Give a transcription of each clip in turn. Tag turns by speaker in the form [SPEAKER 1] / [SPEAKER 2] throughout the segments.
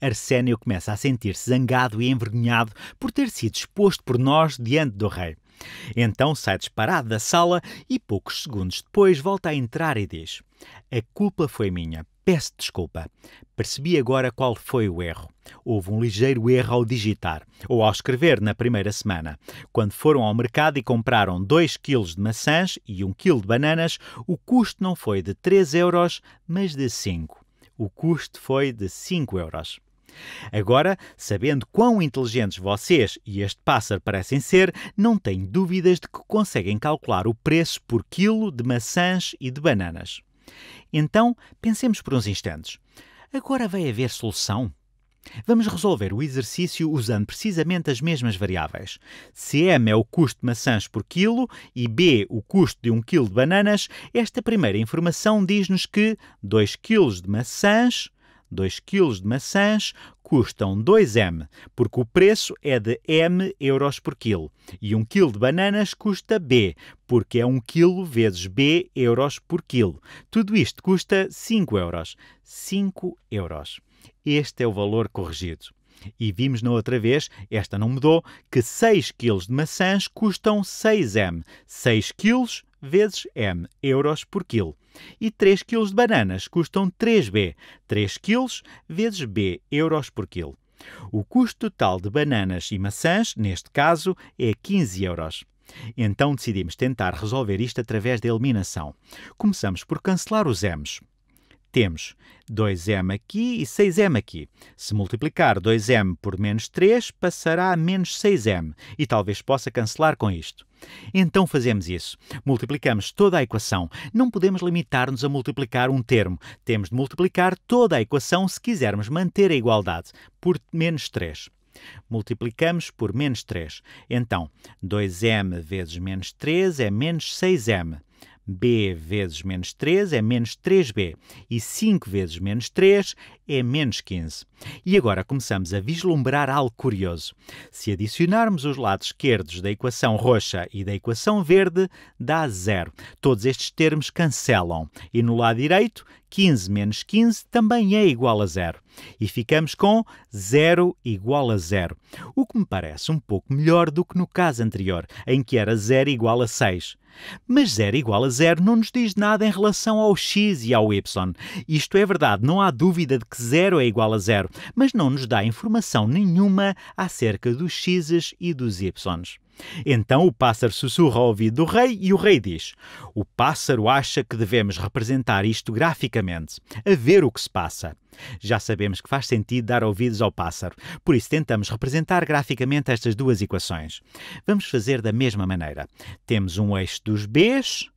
[SPEAKER 1] Arsénio começa a sentir-se zangado e envergonhado por ter sido exposto por nós diante do rei. Então sai disparado da sala e poucos segundos depois volta a entrar e diz: A culpa foi minha. Peço desculpa. Percebi agora qual foi o erro. Houve um ligeiro erro ao digitar, ou ao escrever na primeira semana. Quando foram ao mercado e compraram 2 kg de maçãs e 1 kg de bananas, o custo não foi de 3 euros, mas de 5. O custo foi de 5 euros. Agora, sabendo quão inteligentes vocês e este pássaro parecem ser, não tenho dúvidas de que conseguem calcular o preço por quilo de maçãs e de bananas. Então, pensemos por uns instantes. Agora vai haver solução? Vamos resolver o exercício usando precisamente as mesmas variáveis. Se M é o custo de maçãs por quilo e B o custo de 1 kg de bananas, esta primeira informação diz-nos que 2 kg de maçãs 2 kg de maçãs custam 2M, porque o preço é de M euros por quilo, e 1 kg de bananas custa B, porque é 1 kg vezes B euros por quilo. Tudo isto custa 5 euros. 5 euros. Este é o valor corrigido. E vimos na outra vez, esta não mudou, que 6 kg de maçãs custam 6M. 6 kg vezes M euros por quilo. E 3 kg de bananas custam 3B, 3 kg vezes B euros por quilo. O custo total de bananas e maçãs, neste caso, é 15 euros. Então decidimos tentar resolver isto através da eliminação. Começamos por cancelar os M's temos 2m aqui e 6m aqui. Se multiplicar 2m por menos 3, passará a menos 6m e talvez possa cancelar com isto. Então fazemos isso. Multiplicamos toda a equação. Não podemos limitar-nos a multiplicar um termo. Temos de multiplicar toda a equação se quisermos manter a igualdade, por menos 3. Multiplicamos por menos 3. Então, 2m vezes menos 3 é menos 6m b vezes menos 3 é menos 3b e 5 vezes menos 3 é menos 15. E agora começamos a vislumbrar algo curioso. Se adicionarmos os lados esquerdos da equação roxa e da equação verde, dá zero. Todos estes termos cancelam. E no lado direito, 15 menos 15 também é igual a zero. E ficamos com zero igual a zero. O que me parece um pouco melhor do que no caso anterior, em que era zero igual a 6. Mas zero igual a zero não nos diz nada em relação ao x e ao y. Isto é verdade, não há dúvida de que zero é igual a zero claro, mas não nos dá informação nenhuma acerca dos X's e dos Y's. Então o pássaro sussurra ao ouvido do rei e o rei diz: O pássaro acha que devemos representar isto graficamente, a ver o que se passa. Já sabemos que faz sentido dar ouvidos ao pássaro, por isso tentamos representar graficamente estas duas equações. Vamos fazer da mesma maneira. Temos um eixo dos B's,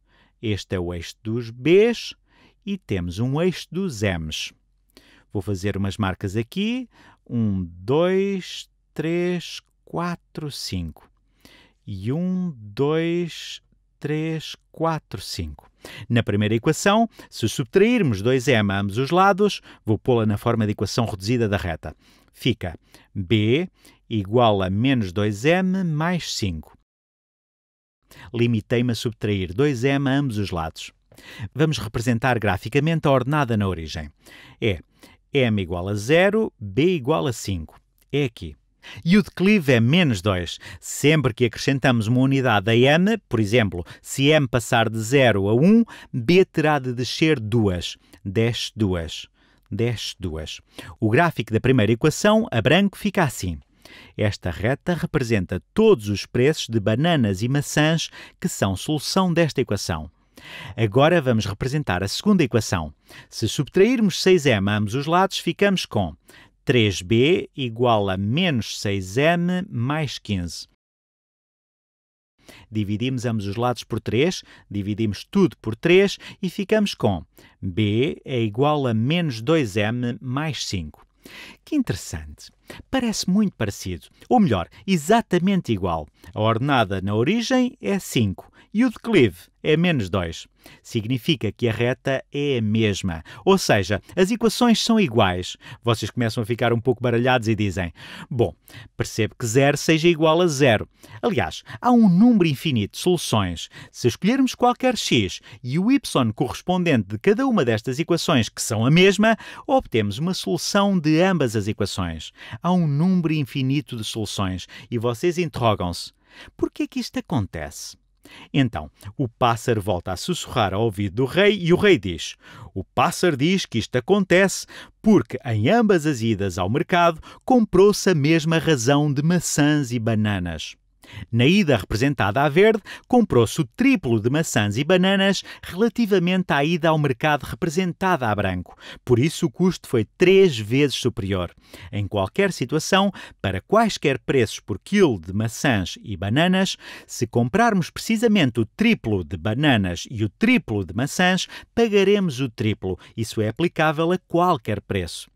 [SPEAKER 1] este é o eixo dos B's, e temos um eixo dos M's. Vou fazer umas marcas aqui. 1, 2, 3, 4, 5. E 1, 2, 3, 4, 5. Na primeira equação, se subtrairmos 2m a ambos os lados, vou pô-la na forma de equação reduzida da reta. Fica b igual a menos 2m mais 5. Limitei-me a subtrair 2m a ambos os lados. Vamos representar graficamente a ordenada na origem. É m igual a 0, b igual a 5. É aqui. E o declive é menos 2. Sempre que acrescentamos uma unidade a m, por exemplo, se m passar de 0 a 1, b terá de descer 2. Desce 2. Desce 2. O gráfico da primeira equação, a branco, fica assim. Esta reta representa todos os preços de bananas e maçãs que são solução desta equação. Agora vamos representar a segunda equação. Se subtrairmos 6m a ambos os lados, ficamos com 3b igual a menos 6m mais 15. Dividimos ambos os lados por 3, dividimos tudo por 3 e ficamos com b é igual a menos 2m mais 5. Que interessante! Parece muito parecido, ou melhor, exatamente igual. A ordenada na origem é 5 e o declive é menos 2. Significa que a reta é a mesma. Ou seja, as equações são iguais. Vocês começam a ficar um pouco baralhados e dizem: Bom, percebo que zero seja igual a zero. Aliás, há um número infinito de soluções. Se escolhermos qualquer x e o y correspondente de cada uma destas equações, que são a mesma, obtemos uma solução de ambas as equações. Há um número infinito de soluções e vocês interrogam-se: por que é que isto acontece? Então o pássaro volta a sussurrar ao ouvido do rei e o rei diz: O pássaro diz que isto acontece porque em ambas as idas ao mercado comprou-se a mesma razão de maçãs e bananas. Na ida representada à verde, comprou-se o triplo de maçãs e bananas relativamente à ida ao mercado representada a branco. Por isso, o custo foi três vezes superior. Em qualquer situação, para quaisquer preços por quilo de maçãs e bananas, se comprarmos precisamente o triplo de bananas e o triplo de maçãs, pagaremos o triplo. Isso é aplicável a qualquer preço.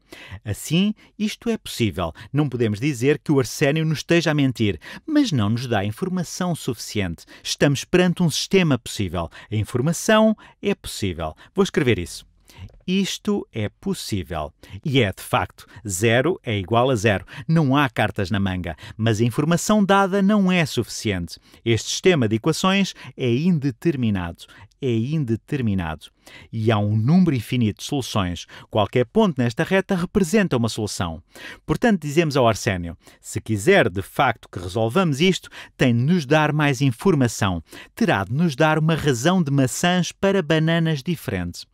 [SPEAKER 1] Assim, isto é possível. Não podemos dizer que o Arsénio nos esteja a mentir, mas não nos dá informação suficiente. Estamos perante um sistema possível. A informação é possível. Vou escrever isso. Isto é possível. E é de facto. Zero é igual a zero. Não há cartas na manga. Mas a informação dada não é suficiente. Este sistema de equações é indeterminado. É indeterminado. E há um número infinito de soluções. Qualquer ponto nesta reta representa uma solução. Portanto, dizemos ao Arsénio: se quiser de facto que resolvamos isto, tem de nos dar mais informação. Terá de nos dar uma razão de maçãs para bananas diferentes.